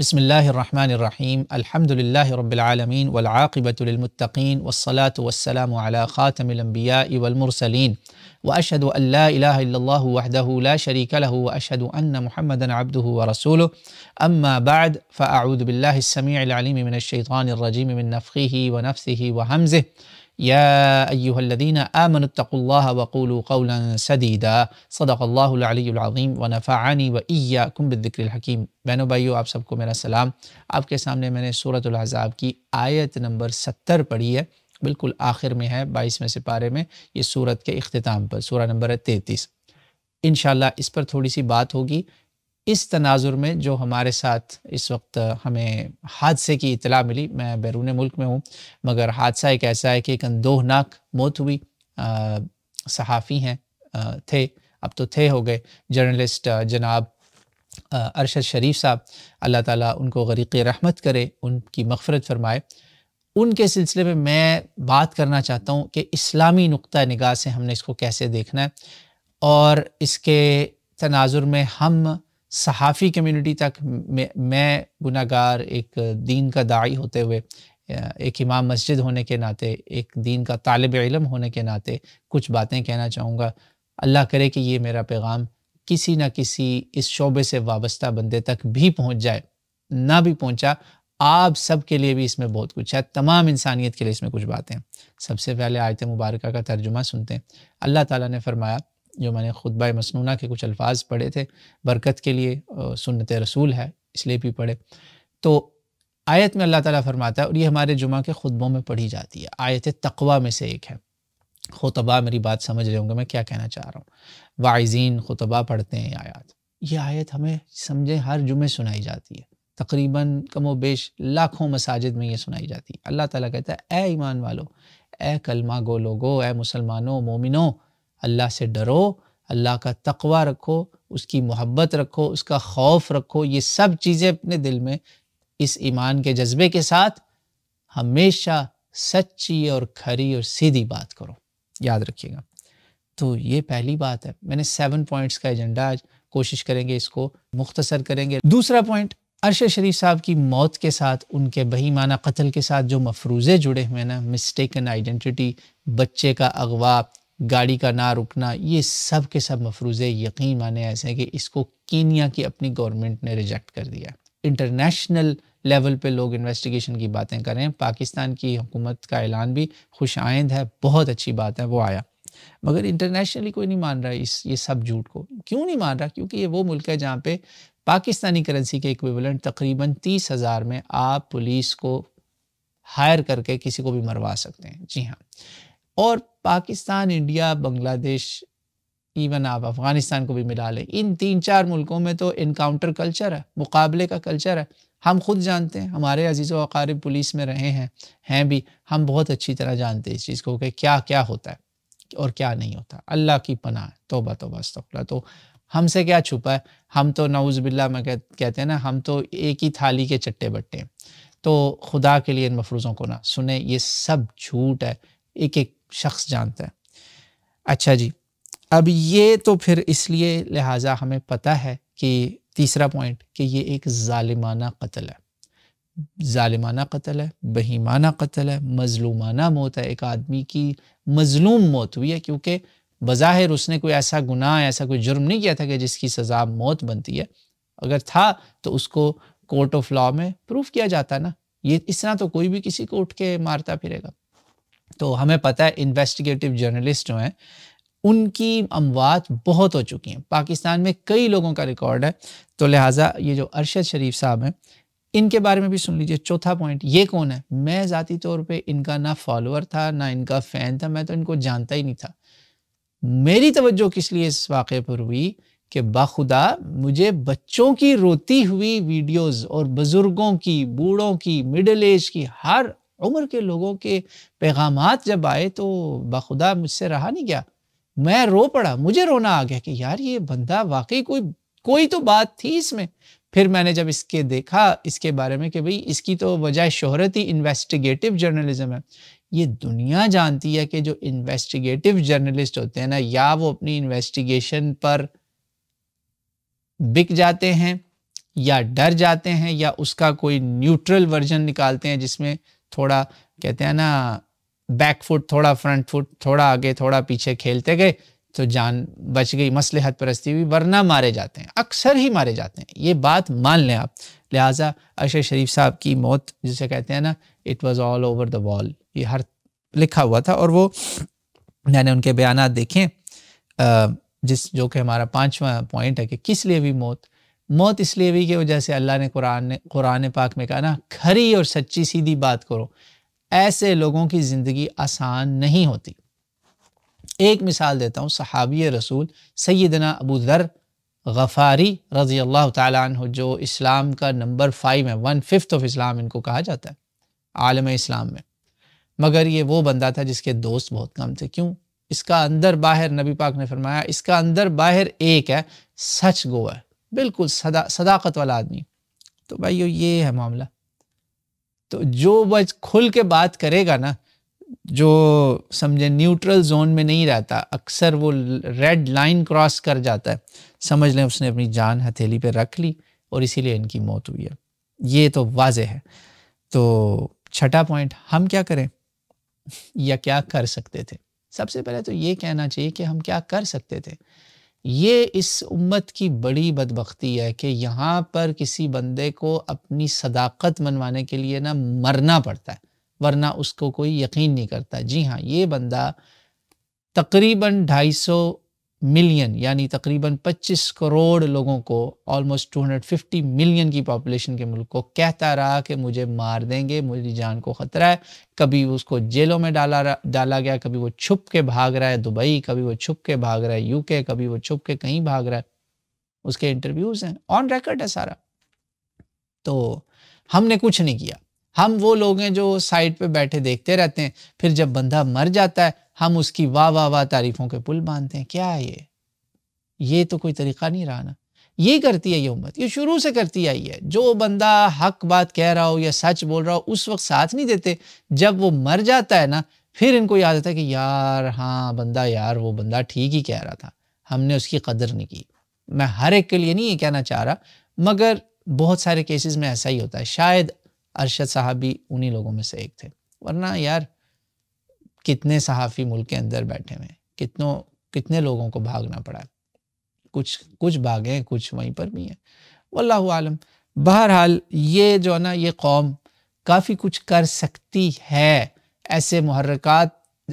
بسم الله الرحمن الرحيم الحمد لله رب العالمين والعاقبة للمتقين والصلاة والسلام على خاتم الأنبياء والمرسلين وأشهد أن لا إله إلا الله وحده لا شريك له وأشهد أن محمدا عبده ورسوله أما بعد فأعوذ بالله السميع العليم من الشيطان الرجيم من نفخه ونفسه وهمزه يا أيها الذين آمنوا اتقوا الله وقولوا قولا سديدا صدق الله العلي العظيم ونفعني وإياكم بالذكر الحकीम बहनों भाइयों आप सबको मेरा सलाम आपके सामने मैंने सूरत अहज़ाब की आयत नंबर सत्तर पढ़ी है बिल्कुल आखिर में है बाईसवें सिपारे में ये सूरत के अख्ताम पर सूरह नंबर है तैंतीस इन इस पर थोड़ी सी बात होगी इस तनाजुर में जो हमारे साथ इस वक्त हमें हादसे की इतला मिली मैं बैरून मुल्क में हूँ मगर हादसा एक ऐसा है कि एक अंदोहनाक मौत हुई सहाफ़ी हैं थे अब तो थे हो गए जर्नलिस्ट जनाब अरशद शरीफ साहब अल्लाह ताला उनको गरीक रहमत करे उनकी मफ़रत फरमाए उनके सिलसिले में मैं बात करना चाहता हूँ कि इस्लामी नुक़ निगाह से हमने इसको कैसे देखना है और इसके तनाजुर में हम सहाफ़ी कम्युनिटी तक मैं गुनागार एक दीन का दाई होते हुए एक इमाम मस्जिद होने के नाते एक दीन का तालब इलम होने के नाते कुछ बातें कहना चाहूँगा अल्लाह करे कि ये मेरा पैगाम किसी न किसी इस शोबे से वाबस्ता बंदे तक भी पहुँच जाए ना भी पहुँचा आप सब के लिए भी इसमें बहुत कुछ है तमाम इंसानियत के लिए इसमें कुछ बातें सबसे पहले आयत मुबारक का तर्जुमा सुनते हैं अल्लाह ताला ने फरमाया जो मैंने खुतबा मसनूना के कुछ अल्फाज पढ़े थे बरकत के लिए सुनत रसूल है इसलिए भी पढ़े तो आयत में अल्लाह ताला फरमाता है और ये हमारे जुमा के खुतबों में पढ़ी जाती है आयत तकवा में से एक है खुतबा मेरी बात समझ रहे होंगे मैं क्या कहना चाह रहा हूँ वाइजीन खुतबा पढ़ते हैं आयत ये आयत हमें समझे हर जुमे सुनाई जाती है तकरीबन कमो बेश लाखों मसाजिद में ये सुनाई जाती है अल्लाह ताला कहता है ए ईमान वालो ए कलमा गो लोगो ए मुसलमानों मोमिनो अल्लाह से डरो अल्लाह का तकवा रखो उसकी मोहब्बत रखो उसका खौफ रखो ये सब चीज़ें अपने दिल में इस ईमान के जज्बे के साथ हमेशा सच्ची और खरी और सीधी बात करो याद रखिएगा तो ये पहली बात है मैंने सेवन पॉइंट्स का एजेंडा आज कोशिश करेंगे इसको मुख्तसर करेंगे दूसरा पॉइंट अरश शरीफ साहब की मौत के साथ उनके बहीमाना कत्ल के साथ जो मफरूज़े जुड़े हुए हैं ना एन आइडेंटिटी बच्चे का अगवा गाड़ी का ना रुकना ये सब के सब मफरूज़ यकीन माने ऐसे हैं कि इसको कीनिया की अपनी गवर्नमेंट ने रिजेक्ट कर दिया इंटरनेशनल लेवल पे लोग इन्वेस्टिगेशन की बातें करें पाकिस्तान की हुकूमत का ऐलान भी खुश आइंद है बहुत अच्छी बात है वो आया मगर इंटरनेशनली कोई नहीं मान रहा इस ये सब झूठ को क्यों नहीं मान रहा क्योंकि ये वो मुल्क है जहाँ पे पाकिस्तानी करेंसी के इक्विवेलेंट तकरीबन तीस हज़ार में आप पुलिस को हायर करके किसी को भी मरवा सकते हैं जी हाँ और पाकिस्तान इंडिया बांग्लादेश इवन आप अफ़गानिस्तान को भी मिला लें इन तीन चार मुल्कों में तो इनकाउंटर कल्चर है मुकाबले का कल्चर है हम खुद जानते हैं हमारे अजीज़ वकारी पुलिस में रहे हैं हैं भी हम बहुत अच्छी तरह जानते हैं इस चीज़ को कि क्या क्या होता है और क्या नहीं होता अल्लाह की पनाह तोबा तो बस तो हमसे क्या छुपा है हम तो नवज बिल्ला में कहते हैं ना हम तो एक ही थाली के चट्टे बट्टे हैं तो खुदा के लिए इन मफरूज़ों को ना सुने ये सब झूठ है एक एक शख्स जानता है अच्छा जी अब ये तो फिर इसलिए लिहाजा हमें पता है कि तीसरा पॉइंट कि ये एक ालिमाना कत्ल है ालिमाना कत्ल है बहीमाना कत्ल है मजलूमाना मौत है एक आदमी की मजलूम मौत हुई है क्योंकि बज़ाहिर उसने कोई ऐसा गुनाह ऐसा कोई जुर्म नहीं किया था कि जिसकी सज़ा मौत बनती है अगर था तो उसको कोर्ट ऑफ लॉ में प्रूफ किया जाता ना ये इस तरह तो कोई भी किसी को उठ के मारता फिरेगा तो हमें पता है इन्वेस्टिगेटिव जर्नलिस्ट जो हैं उनकी अमवात बहुत हो चुकी हैं पाकिस्तान में कई लोगों का रिकॉर्ड है तो लिहाजा ये जो अरशद शरीफ साहब हैं इनके बारे में भी सुन लीजिए चौथा पॉइंट ये कौन है मैं ज़ाती तौर पे इनका ना फॉलोअर था ना इनका फ़ैन था मैं तो इनको जानता ही नहीं था मेरी तवज्जो किस लिए इस वाक़े पर हुई कि बाखुदा मुझे बच्चों की रोती हुई वीडियोस और बुज़ुर्गों की बूढ़ों की मिडल एज की हर उम्र के लोगों के पैगाम जब आए तो बखुदा मुझसे रहा नहीं गया मैं रो पड़ा मुझे रोना आ गया कि यार ये बंदा वाकई कोई कोई तो बात थी इसमें फिर मैंने जब इसके देखा इसके बारे में कि भाई इसकी तो वजह शोहरत ही इन्वेस्टिगेटिव जर्नलिज्म है ये दुनिया जानती है कि जो इन्वेस्टिगेटिव जर्नलिस्ट होते हैं ना या वो अपनी इन्वेस्टिगेशन पर बिक जाते हैं या डर जाते हैं या उसका कोई न्यूट्रल वर्जन निकालते हैं जिसमें थोड़ा कहते हैं ना बैक फुट थोड़ा फ्रंट फुट थोड़ा आगे थोड़ा पीछे खेलते गए तो जान बच गई मसले हद परस्ती भी वरना मारे जाते हैं अक्सर ही मारे जाते हैं ये बात मान लें आप लिहाजा अशर शरीफ साहब की मौत जिसे कहते हैं ना it was all over the wall ये हर लिखा हुआ था और वो मैंने उनके बयान देखे जिस जो कि हमारा पांचवा पॉइंट है कि किस लिए भी मौत मौत इसलिए हुई कि वो जैसे अल्लाह ने कुरान ने कुरान पाक में कहा ना खरी और सच्ची सीधी बात करो ऐसे लोगों की ज़िंदगी आसान नहीं होती एक मिसाल देता हूँ सहाबी रसूल सैदना अबू दर गफ़ारी रज़ी अल्लाह तु जो इस्लाम का नंबर फाइव है वन फिफ्थ ऑफ इस्लाम इनको कहा जाता है आलम इस्लाम में मगर ये वो बंदा था जिसके दोस्त बहुत कम थे क्यों इसका अंदर बाहर नबी पाक ने फरमाया इसका अंदर बाहर एक है सच गो है बिल्कुल सदा सदाकत वाला आदमी तो भाइयों ये है मामला तो जो बच खुल के बात करेगा ना जो समझे न्यूट्रल जोन में नहीं रहता अक्सर वो रेड लाइन क्रॉस कर जाता है समझ लें उसने अपनी जान हथेली पे रख ली और इसीलिए इनकी मौत हुई है ये तो वाज है तो छठा पॉइंट हम क्या करें या क्या कर सकते थे सबसे पहले तो ये कहना चाहिए कि हम क्या कर सकते थे ये इस उम्मत की बड़ी बदबख्ती है कि यहाँ पर किसी बंदे को अपनी सदाकत मनवाने के लिए ना मरना पड़ता है वरना उसको कोई यकीन नहीं करता जी हाँ ये बंदा तकरीबन ढाई सौ मिलियन यानी तकरीबन 25 करोड़ लोगों को ऑलमोस्ट 250 मिलियन की पॉपुलेशन के मुल्क को कहता रहा कि मुझे मार देंगे मुझे जान को ख़तरा है कभी उसको जेलों में डाला डाला गया कभी वो छुप के भाग रहा है दुबई कभी वो छुप के भाग रहा है यूके कभी वो छुप के कहीं भाग रहा है उसके इंटरव्यूज़ हैं ऑन रिकॉर्ड है सारा तो हमने कुछ नहीं किया हम वो लोग हैं जो साइड पे बैठे देखते रहते हैं फिर जब बंदा मर जाता है हम उसकी वाह वाह वाह तारीफों के पुल बांधते हैं क्या है ये ये तो कोई तरीका नहीं रहा ना ये करती है ये उम्मत ये शुरू से करती आई है जो बंदा हक बात कह रहा हो या सच बोल रहा हो उस वक्त साथ नहीं देते जब वो मर जाता है ना फिर इनको याद आता है कि यार हाँ बंदा यार वो बंदा ठीक ही कह रहा था हमने उसकी कदर नहीं की मैं हर एक के लिए नहीं ये कहना चाह रहा मगर बहुत सारे केसेस में ऐसा ही होता है शायद अरशद साहब भी उन्हीं लोगों में से एक थे वरना यार कितने सहाफ़ी मुल्क के अंदर बैठे हुए हैं कितनों कितने लोगों को भागना पड़ा है कुछ कुछ भागे हैं कुछ वहीं पर भी हैं वल्ला आलम बहरहाल ये जो है ना ये कौम काफ़ी कुछ कर सकती है ऐसे महरकत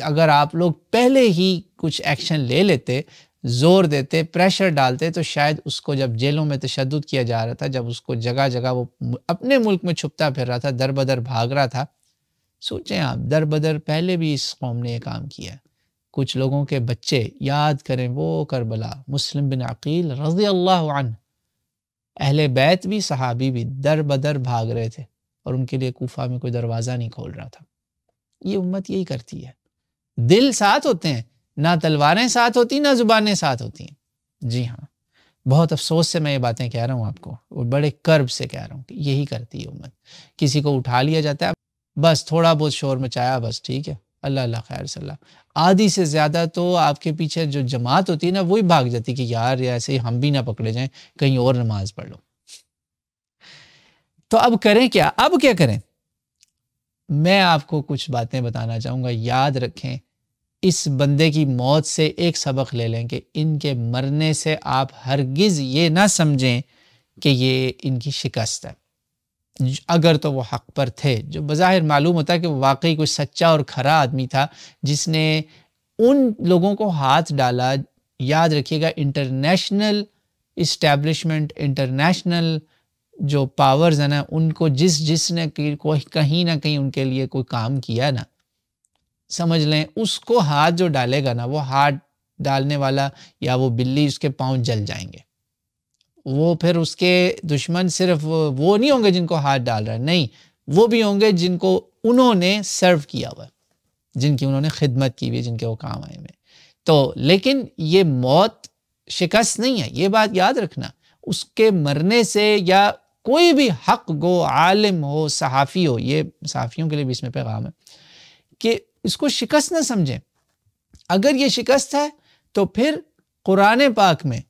अगर आप लोग पहले ही कुछ एक्शन ले लेते ज़ोर देते प्रेशर डालते तो शायद उसको जब जेलों में तशद किया जा रहा था जब उसको जगह जगह वो अपने मुल्क में छुपता फिर रहा था दर बदर भाग रहा था सोचें आप दर बदर पहले भी इस कौम ने यह काम किया कुछ लोगों के बच्चे याद करें वो करबला मुस्लिम बिन अकील रजी अल्लाह अहले बैत भी सहाबी भी दर बदर भाग रहे थे और उनके लिए कोफा में कोई दरवाज़ा नहीं खोल रहा था ये उम्मत यही करती है दिल साथ होते हैं ना तलवारें साथ होती ना ज़ुबानें साथ होती हैं जी हाँ बहुत अफसोस से मैं ये बातें कह रहा हूँ आपको और बड़े कर्ब से कह रहा हूँ कि यही करती है उम्मत किसी को उठा लिया जाता है बस थोड़ा बहुत शोर मचाया बस ठीक है अल्लाह अल्लाह खैर सल्ला आधी से ज़्यादा तो आपके पीछे जो जमात होती है ना वही भाग जाती कि यार ऐसे ही हम भी ना पकड़े जाएं कहीं और नमाज पढ़ लो तो अब करें क्या अब क्या करें मैं आपको कुछ बातें बताना चाहूँगा याद रखें इस बंदे की मौत से एक सबक ले लें कि इनके मरने से आप हरगिज़ ये ना समझें कि ये इनकी शिकस्त है अगर तो वो हक पर थे जो बज़ाहिर मालूम होता है कि वो वाकई कोई सच्चा और खरा आदमी था जिसने उन लोगों को हाथ डाला याद रखिएगा इंटरनेशनल इस्टेब्लिशमेंट इंटरनेशनल जो पावर्स हैं ना उनको जिस जिसने कोई कहीं ना कहीं उनके लिए कोई काम किया ना समझ लें उसको हाथ जो डालेगा ना वो हाथ डालने वाला या वो बिल्ली उसके पाँव जल जाएंगे वो फिर उसके दुश्मन सिर्फ वो नहीं होंगे जिनको हाथ डाल रहा है नहीं वो भी होंगे जिनको उन्होंने सर्व किया हुआ जिनकी उन्होंने खिदमत की हुई जिनके वो काम आए हुए तो लेकिन ये मौत शिकस्त नहीं है ये बात याद रखना उसके मरने से या कोई भी हक गो आलिम हो सहाफ़ी हो ये सहाफ़ियों के लिए भी इसमें पैगाम है कि इसको शिकस्त ना समझें अगर ये शिकस्त है तो फिर कुरान पाक में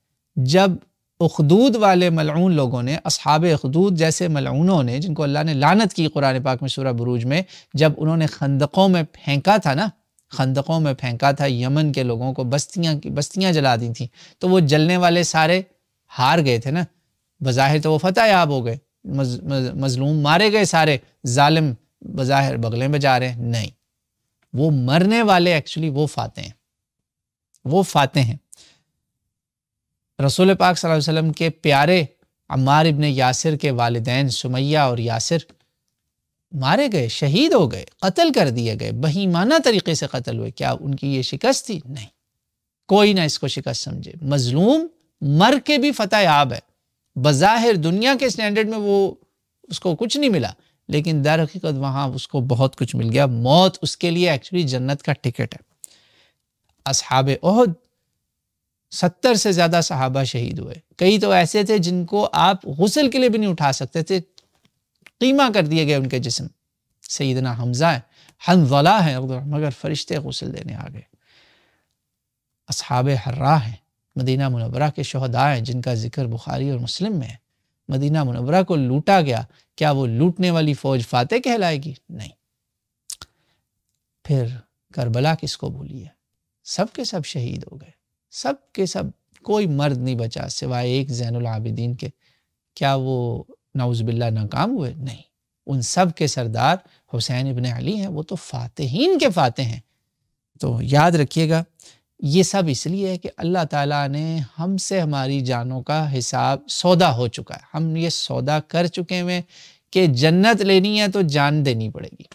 जब अखदूद तो वाले मलून लोगों ने असहाब अखदूद जैसे मलूनों ने जिनको अल्लाह ने लानत की कुरान पाक में शुरा बरूज में जब उन्होंने खंदकों में फेंका था ना खंदकों में फेंका था यमन के लोगों को बस्तियाँ की बस्तियाँ जला दी थी तो वो जलने वाले सारे हार गए थे ना बज़ाहिर तो वो याब हो गए मजलूम मारे गए सारे ालिम बज़ाहिर बगलें जा रहे हैं नहीं वो मरने वाले एक्चुअली वो फाते हैं वो फाते हैं रसूल पाक वसल्लम के प्यारे अमार इबन यासिर के वालदेन सुमैया और यासिर मारे गए शहीद हो गए कत्ल कर दिए गए बहीमाना तरीके से कत्ल हुए क्या उनकी ये शिकस्त थी नहीं कोई ना इसको शिकस्त समझे मजलूम मर के भी फतेह याब है बज़ाहिर दुनिया के स्टैंडर्ड में वो उसको कुछ नहीं मिला लेकिन दर हकीकत वहाँ उसको बहुत कुछ मिल गया मौत उसके लिए एक्चुअली जन्नत का टिकट है असहाब ओहद सत्तर से ज़्यादा सहाबा शहीद हुए कई तो ऐसे थे जिनको आप गुसल के लिए भी नहीं उठा सकते थे कीमा कर दिए गए उनके जिसम सईदना हमजा है वला है मगर फरिश्ते गसल देने आ गए असहाब हर्रा हैं मदीना मुनवरा के शहदा हैं जिनका जिक्र बुखारी और मुस्लिम में है मदीना मुनवरा को लूटा गया क्या वो लूटने वाली फ़ौज फाते कहलाएगी नहीं फिर करबला किसको भूलिए सब के सब शहीद हो गए सब के सब कोई मर्द नहीं बचा सिवाय एक जैनुल आबिदीन के क्या वो नाउजबिल्ला नाकाम हुए नहीं उन सब के सरदार हुसैन इबन अली हैं वो तो फातहीन के फाते हैं तो याद रखिएगा ये सब इसलिए है कि अल्लाह ताला ने हमसे हमारी जानों का हिसाब सौदा हो चुका है हम ये सौदा कर चुके हैं कि जन्नत लेनी है तो जान देनी पड़ेगी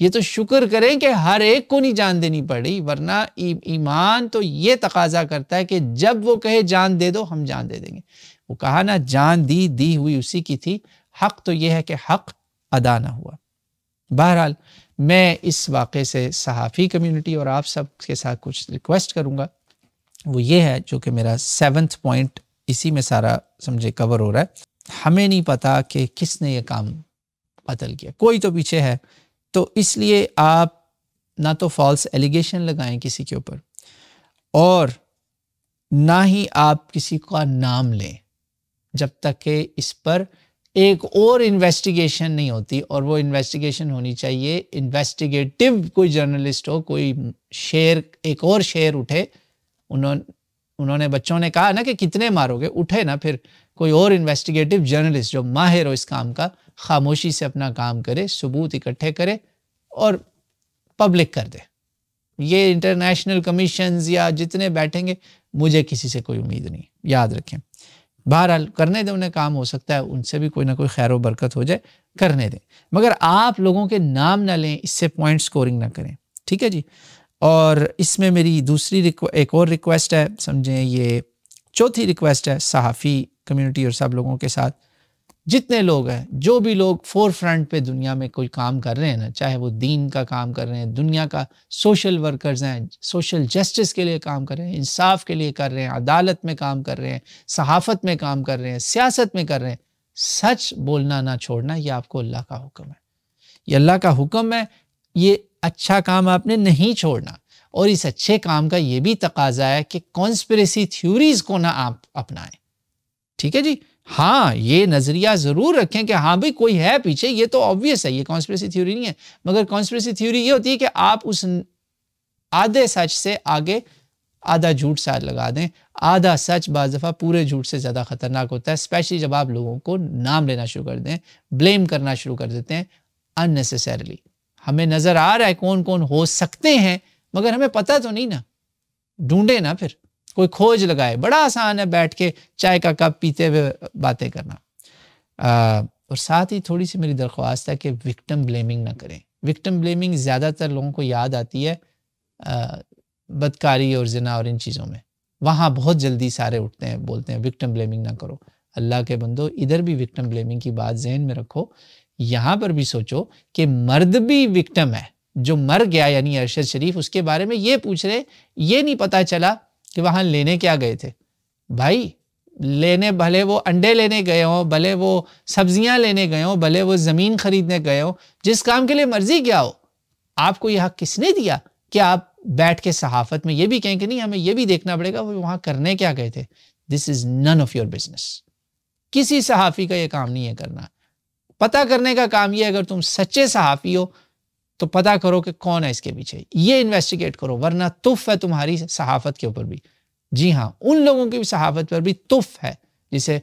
ये तो शुक्र करें कि हर एक को नहीं जान देनी पड़ी वरना ईमान तो ये तकाजा करता है कि जब वो कहे जान दे दो हम जान दे देंगे वो कहा ना जान दी दी हुई उसी की थी हक तो ये है कि हक अदा ना हुआ बहरहाल मैं इस वाक़े से सहाफ़ी कम्युनिटी और आप सब के साथ कुछ रिक्वेस्ट करूँगा वो ये है जो कि मेरा सेवन्थ पॉइंट इसी में सारा समझे कवर हो रहा है हमें नहीं पता कि किसने ये काम कत्ल किया कोई तो पीछे है तो इसलिए आप ना तो फॉल्स एलिगेशन लगाएं किसी के ऊपर और ना ही आप किसी का नाम लें जब तक कि इस पर एक और इन्वेस्टिगेशन नहीं होती और वो इन्वेस्टिगेशन होनी चाहिए इन्वेस्टिगेटिव कोई जर्नलिस्ट हो कोई शेर एक और शेर उठे उन्होंने उन्होंने बच्चों ने कहा ना कि कितने मारोगे उठे ना फिर कोई और इन्वेस्टिगेटिव जर्नलिस्ट जो माहिर हो इस काम का खामोशी से अपना काम करे सबूत इकट्ठे करे और पब्लिक कर दे ये इंटरनेशनल कमीशन या जितने बैठेंगे मुझे किसी से कोई उम्मीद नहीं याद रखें बहरहाल करने दें उन्हें काम हो सकता है उनसे भी कोई ना कोई खैर बरकत हो जाए करने दें मगर आप लोगों के नाम ना लें इससे पॉइंट स्कोरिंग ना करें ठीक है जी और इसमें मेरी दूसरी एक और रिक्वेस्ट है समझें ये चौथी रिक्वेस्ट है सहाफ़ी कम्युनिटी और सब लोगों के साथ जितने लोग हैं जो भी लोग फोर फ्रंट पे दुनिया में कोई काम कर रहे हैं ना चाहे वो दीन का काम कर रहे हैं दुनिया का सोशल वर्कर्स हैं सोशल जस्टिस के लिए काम कर रहे हैं इंसाफ के लिए कर रहे हैं अदालत में काम कर रहे हैं सहाफ़त में काम कर रहे हैं सियासत में कर रहे हैं सच बोलना ना छोड़ना ये आपको अल्लाह का हुक्म है ये अल्लाह का हुक्म है ये अच्छा काम आपने नहीं छोड़ना और इस अच्छे काम का ये भी तकाजा है कि कॉन्स्परेसी थ्योरीज को ना आप अपनाएं ठीक है जी हाँ ये नज़रिया ज़रूर रखें कि हाँ भाई कोई है पीछे ये तो ऑब्वियस है ये कॉन्स्परेसी थ्योरी नहीं है मगर कॉन्स्परेसी थ्योरी ये होती है कि आप उस आधे सच से आगे आधा झूठ साथ लगा दें आधा सच बाज दफ़ा पूरे झूठ से ज़्यादा ख़तरनाक होता है स्पेशली जब आप लोगों को नाम लेना शुरू कर दें ब्लेम करना शुरू कर देते हैं अननेसेसरली हमें नज़र आ रहा है कौन कौन हो सकते हैं मगर हमें पता तो नहीं ना ढूंढे ना फिर कोई खोज लगाए बड़ा आसान है बैठ के चाय का कप पीते हुए बातें करना आ, और साथ ही थोड़ी सी मेरी दरख्वास्त है कि विक्टम ब्लेमिंग ना करें विक्टम ब्लेमिंग ज़्यादातर लोगों को याद आती है आ, बदकारी और जना और इन चीज़ों में वहाँ बहुत जल्दी सारे उठते हैं बोलते हैं विक्टम ब्लेमिंग ना करो अल्लाह के बंदो इधर भी विक्टम ब्लेमिंग की बात जहन में रखो यहाँ पर भी सोचो कि मर्द भी विक्टम है जो मर गया यानी अरशद शरीफ उसके बारे में ये पूछ रहे ये नहीं पता चला कि वहाँ लेने क्या गए थे भाई लेने भले वो अंडे लेने गए हों भले वो सब्जियां लेने गए हों भले वो ज़मीन खरीदने गए हों जिस काम के लिए मर्जी क्या हो आपको यह किसने दिया कि आप बैठ के सहाफत में ये भी कहें कि नहीं हमें यह भी देखना पड़ेगा वो वहाँ करने क्या गए थे this is none of your business किसी सहाफ़ी का ये काम नहीं है करना पता करने का काम ये अगर तुम सच्चे सहाफ़ी हो तो पता करो कि कौन है इसके पीछे ये इन्वेस्टिगेट करो वरना तुफ है तुम्हारी सहाफत के ऊपर भी जी हाँ उन लोगों की भी सहाफत पर भी तुफ है जिसे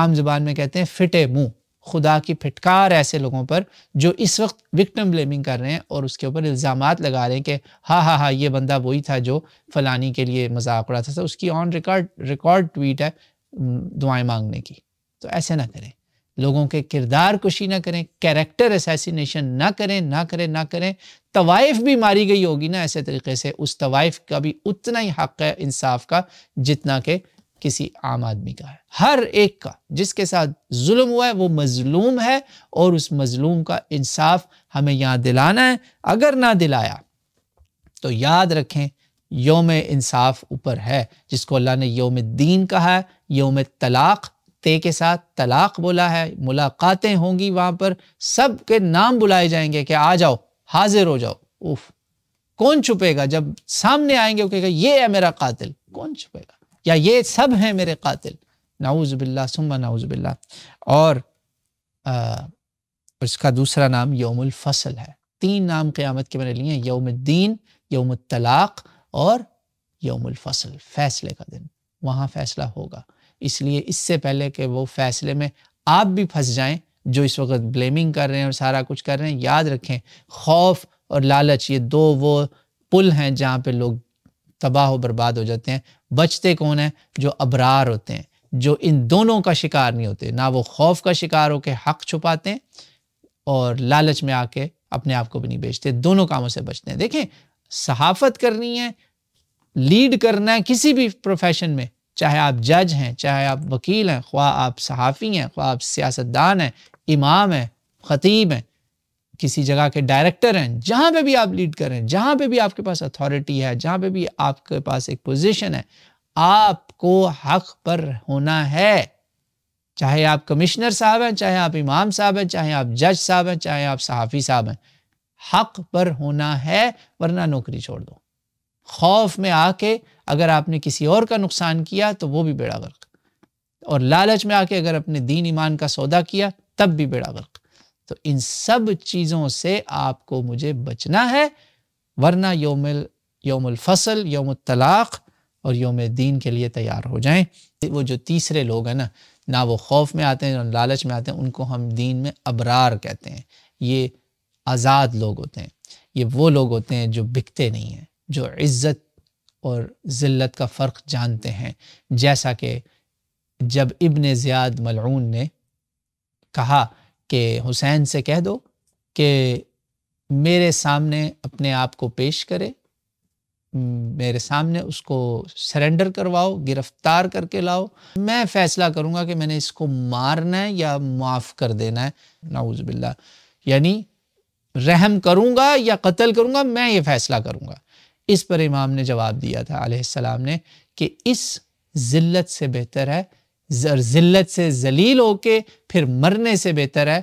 आम जबान में कहते हैं फिटे मुंह खुदा की फिटकार ऐसे लोगों पर जो इस वक्त विक्टम ब्लेमिंग कर रहे हैं और उसके ऊपर इल्ज़ाम लगा रहे हैं कि हाँ हाँ हाँ ये बंदा वही था जो फलानी के लिए मजाक उड़ाता था तो उसकी ऑन रिकॉर्ड रिकॉर्ड ट्वीट है दुआएं मांगने की तो ऐसे ना करें लोगों के किरदार कुशी ना करें कैरेक्टर असैसिनेशन ना करें ना करें ना करें तवाइफ भी मारी गई होगी ना ऐसे तरीके से उस तवाइफ का भी उतना ही हक है इंसाफ का जितना के किसी आम आदमी का है हर एक का जिसके साथ जुल्म हुआ है वो मजलूम है और उस मजलूम का इंसाफ हमें यहाँ दिलाना है अगर ना दिलाया तो याद रखें योम इंसाफ ऊपर है जिसको अल्लाह ने योम दीन कहा है योम तलाक़ ते के साथ तलाक बोला है मुलाकातें होंगी वहां पर सब के नाम बुलाए जाएंगे कि आ जाओ हाजिर हो जाओ उफ कौन छुपेगा जब सामने आएंगे ये है मेरा कातिल कौन छुपेगा या ये सब है मेरे कातिल नाउज़ बिल्ला सुम्मा नाउज़ बिल्ला और आ, इसका दूसरा नाम यौमुल फसल है तीन नाम क़्यामत के मैंने लिए दीन यौम तलाक और यौमुल फसल फैसले का दिन वहां फैसला होगा इसलिए इससे पहले कि वो फैसले में आप भी फंस जाएं जो इस वक्त ब्लेमिंग कर रहे हैं और सारा कुछ कर रहे हैं याद रखें खौफ और लालच ये दो वो पुल हैं जहाँ पे लोग तबाह बर्बाद हो जाते हैं बचते कौन हैं जो अबरार होते हैं जो इन दोनों का शिकार नहीं होते ना वो खौफ का शिकार होकर हक छुपाते हैं और लालच में आके अपने आप को भी नहीं बेचते दोनों कामों से बचते हैं देखें सहाफत करनी है लीड करना है किसी भी प्रोफेशन में चाहे आप जज हैं चाहे आप वकील हैं ख्वा आप सहाफ़ी हैं ख्वा आप सियासतदान हैं इमाम हैं ख़तीब हैं किसी जगह के डायरेक्टर हैं जहाँ पे भी आप लीड करें जहाँ पे भी आपके पास अथॉरिटी है जहाँ पे भी आपके पास एक पोजीशन है आपको हक पर होना है चाहे आप कमिश्नर साहब हैं चाहे आप इमाम साहब हैं चाहे आप जज साहब हैं चाहे आप सहाफ़ी साहब हैं हक पर होना है वरना नौकरी छोड़ दो खौफ में आके अगर आपने किसी और का नुकसान किया तो वो भी बेड़ा गर्क और लालच में आके अगर अपने दीन ईमान का सौदा किया तब भी बेड़ा गर्क तो इन सब चीज़ों से आपको मुझे बचना है वरना योमिल योमुल फसल योम तलाक़ और योम दीन के लिए तैयार हो जाएं वो जो तीसरे लोग हैं ना ना वो खौफ में आते हैं ना लालच में आते हैं उनको हम दीन में अबरार कहते हैं ये आज़ाद लोग होते हैं ये वो लोग होते हैं जो बिकते नहीं हैं जो इज़्ज़त और जिल्लत का फ़र्क जानते हैं जैसा कि जब इब्न ज़ियाद मलून ने कहा कि हुसैन से कह दो कि मेरे सामने अपने आप को पेश करे मेरे सामने उसको सरेंडर करवाओ गिरफ्तार करके लाओ मैं फ़ैसला करूँगा कि मैंने इसको मारना है या माफ़ कर देना है नाउज़बिल्ला यानी रहम करूँगा या कत्ल करूँगा मैं ये फ़ैसला करूँगा इस पर इमाम ने जवाब दिया था आसमाम ने कि इस ज़िल्लत से बेहतर है ज़िल्लत से जलील होके फिर मरने से बेहतर है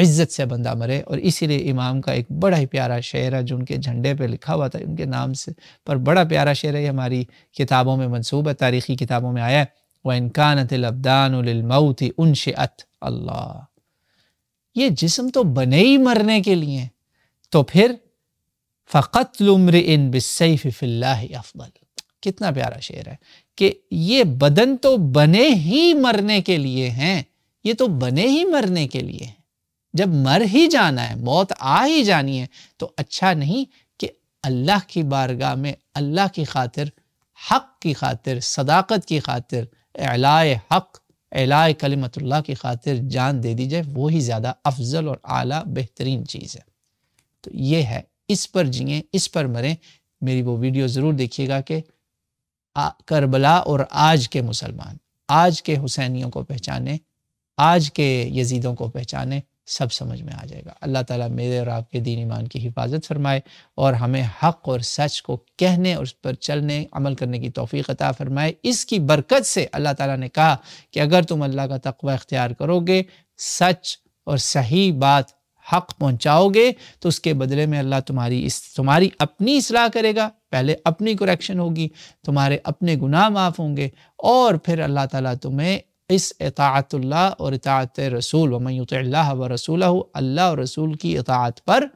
इज़्ज़त से बंदा मरे और इसीलिए इमाम का एक बड़ा ही प्यारा शेर है जो उनके झंडे पे लिखा हुआ था उनके नाम से पर बड़ा प्यारा शेर है हमारी किताबों में मनसूब है तारीख़ी किताबों में आया है व इनकानतलबदानमऊत उन शत अल्लाह ये जिसम तो बने ही मरने के लिए तो फिर फ़कतल इन बिसैफ़ फ़िल्ला कितना प्यारा शेर है कि ये बदन तो बने ही मरने के लिए हैं ये तो बने ही मरने के लिए हैं जब मर ही जाना है मौत आ ही जानी है तो अच्छा नहीं कि अल्लाह की बारगाह में अल्लाह की खातिर हक की खातिर सदाकत की खातिर एलाय हक एलाय कलमतुल्ला की खातिर जान दे दी जाए वही ज़्यादा अफजल और आला बेहतरीन चीज़ है तो ये है इस पर जिए इस पर मरें मेरी वो वीडियो ज़रूर देखिएगा कि करबला और आज के मुसलमान आज के हुसैनियों को पहचाने आज के यजीदों को पहचाने सब समझ में आ जाएगा अल्लाह ताला मेरे और आपके दीन ईमान की हिफाजत फरमाए और हमें हक और सच को कहने और उस पर चलने अमल करने की तोफ़ी अता फरमाए इसकी बरकत से अल्लाह ताला ने कहा कि अगर तुम अल्लाह का तकवा इख्तियार करोगे सच और सही बात हक पहुंचाओगे तो उसके बदले में अल्लाह तुम्हारी इस तुम्हारी अपनी इसलाह करेगा पहले अपनी कुरेक्शन होगी तुम्हारे अपने गुनाह माफ़ होंगे और फिर अल्लाह ताला तुम्हें इस इतातुल्ला और इतात रसूल वमयुतल्ला व रसूल अल्लाह और रसूल की इतात पर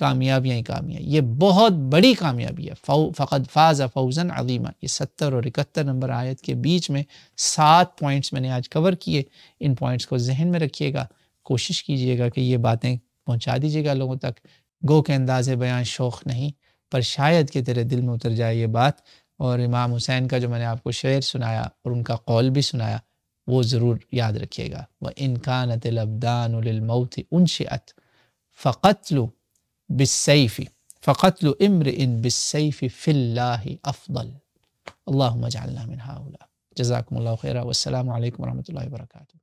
कामयाबियाँ ही कामयाब ये बहुत बड़ी कामयाबी है फ़ौ फ़कद फ़ाज़ फ़ौजन अलीमा ये सत्तर और इकहत्तर नंबर आयत के बीच में सात पॉइंट्स मैंने आज कवर किए इन पॉइंट्स को जहन में रखिएगा कोशिश कीजिएगा कि ये बातें पहुंचा दीजिएगा लोगों तक गो के अंदाज बयान शौक़ नहीं पर शायद कि तेरे दिल में उतर जाए ये बात और इमाम हुसैन का जो मैंने आपको शेर सुनाया और उनका कौल भी सुनाया वो ज़रूर याद रखिएगा व इनकान उन शत फ़क़तलु बिसफ़ी फ़क़तलु इम्र इन बिसफ़ी फ़िल्ला अफ़ल अल्लाह मजालना मिनहा खैर वसलम वर्का